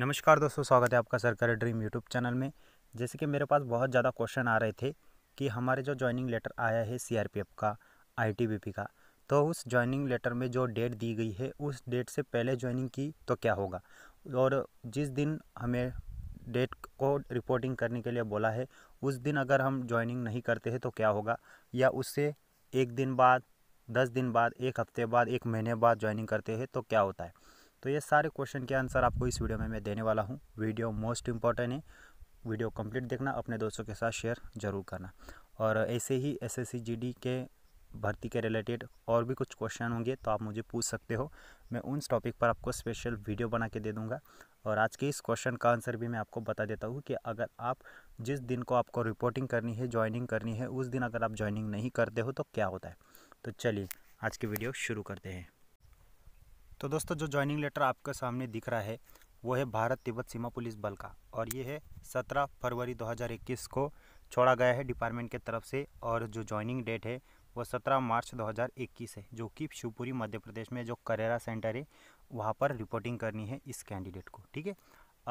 नमस्कार दोस्तों स्वागत है आपका सरकारी ड्रीम यूट्यूब चैनल में जैसे कि मेरे पास बहुत ज़्यादा क्वेश्चन आ रहे थे कि हमारे जो ज्वाइनिंग लेटर आया है सीआरपीएफ का आईटीबीपी का तो उस ज्वाइनिंग लेटर में जो डेट दी गई है उस डेट से पहले ज्वाइनिंग की तो क्या होगा और जिस दिन हमें डेट को रिपोर्टिंग करने के लिए बोला है उस दिन अगर हम ज्वाइनिंग नहीं करते हैं तो क्या होगा या उससे एक दिन बाद दस दिन बाद एक हफ्ते बाद एक महीने बाद ज्वाइनिंग करते हैं तो क्या होता है तो ये सारे क्वेश्चन के आंसर आपको इस वीडियो में मैं देने वाला हूँ वीडियो मोस्ट इम्पॉर्टेंट है वीडियो कंप्लीट देखना अपने दोस्तों के साथ शेयर जरूर करना और ऐसे ही एस एस के भर्ती के रिलेटेड और भी कुछ क्वेश्चन होंगे तो आप मुझे पूछ सकते हो मैं उन टॉपिक पर आपको स्पेशल वीडियो बना के दे दूँगा और आज के इस क्वेश्चन का आंसर भी मैं आपको बता देता हूँ कि अगर आप जिस दिन को आपको रिपोर्टिंग करनी है ज्वाइनिंग करनी है उस दिन अगर आप ज्वाइनिंग नहीं करते हो तो क्या होता है तो चलिए आज की वीडियो शुरू करते हैं तो दोस्तों जो ज्वाइनिंग लेटर आपके सामने दिख रहा है वो है भारत तिब्बत सीमा पुलिस बल का और ये है सत्रह फरवरी 2021 को छोड़ा गया है डिपार्टमेंट के तरफ से और जो ज्वाइनिंग डेट है वो सत्रह मार्च 2021 है जो कि शिवपुरी मध्य प्रदेश में जो करेरा सेंटर है वहाँ पर रिपोर्टिंग करनी है इस कैंडिडेट को ठीक है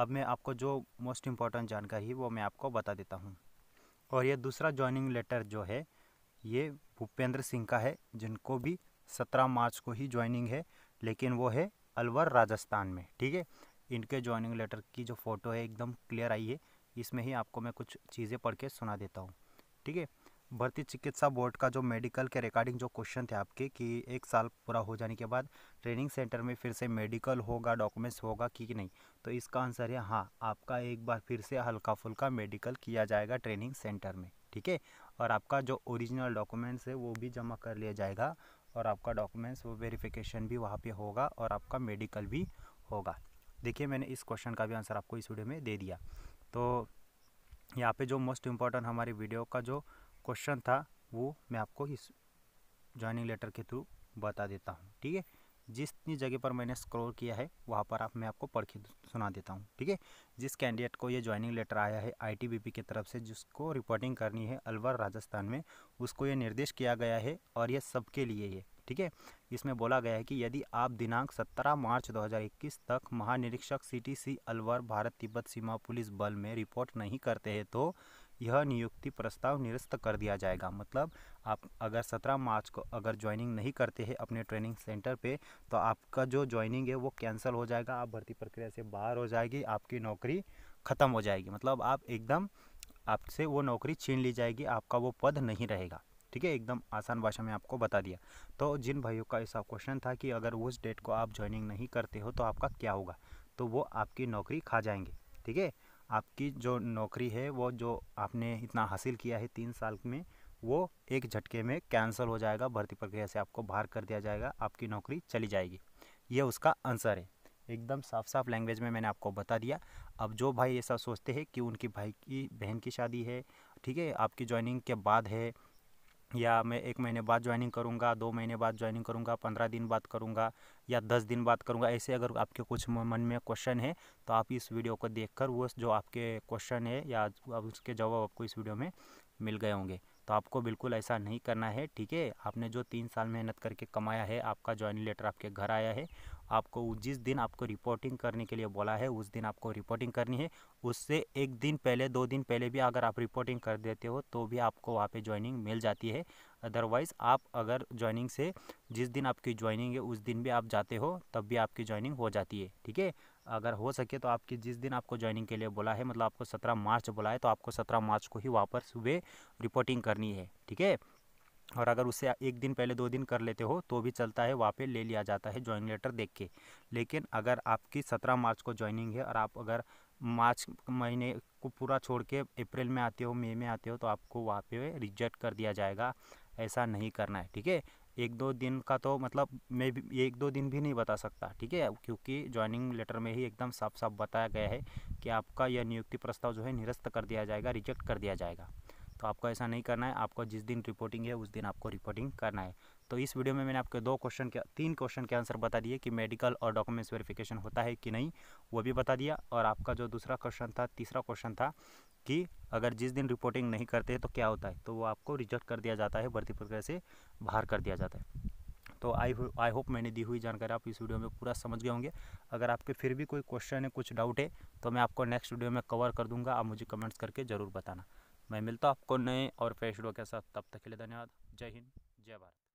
अब मैं आपको जो मोस्ट इम्पॉर्टेंट जानकारी है वो मैं आपको बता देता हूँ और ये दूसरा ज्वाइनिंग लेटर जो है ये भूपेंद्र सिंह का है जिनको भी सत्रह मार्च को ही ज्वाइनिंग है लेकिन वो है अलवर राजस्थान में ठीक है इनके ज्वाइनिंग लेटर की जो फ़ोटो है एकदम क्लियर आई है इसमें ही आपको मैं कुछ चीज़ें पढ़ के सुना देता हूँ ठीक है भर्ती चिकित्सा बोर्ड का जो मेडिकल के रिकॉर्डिंग जो क्वेश्चन थे आपके कि एक साल पूरा हो जाने के बाद ट्रेनिंग सेंटर में फिर से मेडिकल होगा डॉक्यूमेंट्स होगा कि नहीं तो इसका आंसर है हाँ आपका एक बार फिर से हल्का फुल्का मेडिकल किया जाएगा ट्रेनिंग सेंटर में ठीक है और आपका जो ओरिजिनल डॉक्यूमेंट्स है वो भी जमा कर लिया जाएगा और आपका डॉक्यूमेंट्स वो वेरिफिकेशन भी वहाँ पे होगा और आपका मेडिकल भी होगा देखिए मैंने इस क्वेश्चन का भी आंसर आपको इस वीडियो में दे दिया तो यहाँ पे जो मोस्ट इम्पॉर्टेंट हमारी वीडियो का जो क्वेश्चन था वो मैं आपको इस ज्वाइनिंग लेटर के थ्रू बता देता हूँ ठीक है जितनी जगह पर मैंने स्क्रोल किया है वहाँ पर आप मैं आपको पढ़ के सुना देता हूँ ठीक है जिस कैंडिडेट को ये ज्वाइनिंग लेटर आया है आईटीबीपी की तरफ से जिसको रिपोर्टिंग करनी है अलवर राजस्थान में उसको ये निर्देश किया गया है और ये सबके लिए है ठीक है इसमें बोला गया है कि यदि आप दिनांक सत्रह मार्च दो तक महानिरीक्षक सी अलवर भारत तिब्बत सीमा पुलिस बल में रिपोर्ट नहीं करते हैं तो यह नियुक्ति प्रस्ताव निरस्त कर दिया जाएगा मतलब आप अगर सत्रह मार्च को अगर ज्वाइनिंग नहीं करते हैं अपने ट्रेनिंग सेंटर पे तो आपका जो ज्वाइनिंग है वो कैंसिल हो जाएगा आप भर्ती प्रक्रिया से बाहर हो जाएगी आपकी नौकरी ख़त्म हो जाएगी मतलब आप एकदम आपसे वो नौकरी छीन ली जाएगी आपका वो पद नहीं रहेगा ठीक है एकदम आसान भाषा में आपको बता दिया तो जिन भाइयों का ऐसा क्वेश्चन था कि अगर उस डेट को आप ज्वाइनिंग नहीं करते हो तो आपका क्या होगा तो वो आपकी नौकरी खा जाएंगे ठीक है आपकी जो नौकरी है वो जो आपने इतना हासिल किया है तीन साल में वो एक झटके में कैंसिल हो जाएगा भर्ती प्रक्रिया से आपको बाहर कर दिया जाएगा आपकी नौकरी चली जाएगी ये उसका आंसर है एकदम साफ साफ लैंग्वेज में मैंने आपको बता दिया अब जो भाई ऐसा सोचते हैं कि उनकी भाई की बहन की शादी है ठीक है आपकी ज्वाइनिंग के बाद है या मैं एक महीने बाद ज्वाइनिंग करूँगा दो महीने बाद ज्वाइनिंग करूँगा पंद्रह दिन बाद करूँगा या दस दिन बाद करूँगा ऐसे अगर आपके कुछ मन में क्वेश्चन है तो आप इस वीडियो को देखकर वो जो आपके क्वेश्चन है या उसके जवाब आपको इस वीडियो में मिल गए होंगे तो आपको बिल्कुल ऐसा नहीं करना है ठीक है आपने जो तीन साल मेहनत करके कमाया है आपका ज्वाइनिंग लेटर आपके घर आया है आपको जिस दिन आपको रिपोर्टिंग करने के लिए बोला है उस दिन आपको रिपोर्टिंग करनी है उससे एक दिन पहले दो दिन पहले भी अगर आप रिपोर्टिंग कर देते हो तो भी आपको वहाँ पे ज्वाइनिंग मिल जाती है अदरवाइज़ आप अगर ज्वाइनिंग से जिस दिन आपकी ज्वाइनिंग है उस दिन भी आप जाते हो तब भी आपकी ज्वाइनिंग हो जाती है ठीक है अगर हो सके तो आपकी जिस दिन आपको ज्वाइनिंग के लिए बोला है मतलब आपको सत्रह मार्च बोला है तो आपको सत्रह मार्च को ही वहाँ पर सुबह रिपोर्टिंग करनी है ठीक है और अगर उसे एक दिन पहले दो दिन कर लेते हो तो भी चलता है वहाँ पे ले लिया जाता है ज्वाइनिंग लेटर देख के लेकिन अगर आपकी सत्रह मार्च को ज्वाइनिंग है और आप अगर मार्च महीने को पूरा छोड़ के अप्रैल में आते हो मई में आते हो तो आपको वहाँ पे रिजेक्ट कर दिया जाएगा ऐसा नहीं करना है ठीक है एक दो दिन का तो मतलब मैं भी एक दो दिन भी नहीं बता सकता ठीक है क्योंकि ज्वाइनिंग लेटर में ही एकदम साफ साफ बताया गया है कि आपका यह नियुक्ति प्रस्ताव जो है निरस्त कर दिया जाएगा रिजेक्ट कर दिया जाएगा तो आपको ऐसा नहीं करना है आपको जिस दिन रिपोर्टिंग है उस दिन आपको रिपोर्टिंग करना है तो इस वीडियो में मैंने आपके दो क्वेश्चन के तीन क्वेश्चन के आंसर बता दिए कि मेडिकल और डॉक्यूमेंट्स वेरिफिकेशन होता है कि नहीं वो भी बता दिया और आपका जो दूसरा क्वेश्चन था तीसरा क्वेश्चन था कि अगर जिस दिन रिपोर्टिंग नहीं करते हैं तो क्या होता है तो वो आपको रिजेक्ट कर दिया जाता है भर्ती प्रक्रिया से बाहर कर दिया जाता है तो आई आई होप मैंने दी हुई जानकारी आप इस वीडियो में पूरा समझ गए होंगे अगर आपके फिर भी कोई क्वेश्चन है कुछ डाउट है तो मैं आपको नेक्स्ट वीडियो में कवर कर दूंगा आप मुझे कमेंट्स करके ज़रूर बताना मैं मिलता आपको नए और फैसलों के साथ तब तक के लिए धन्यवाद जय हिंद जय भारत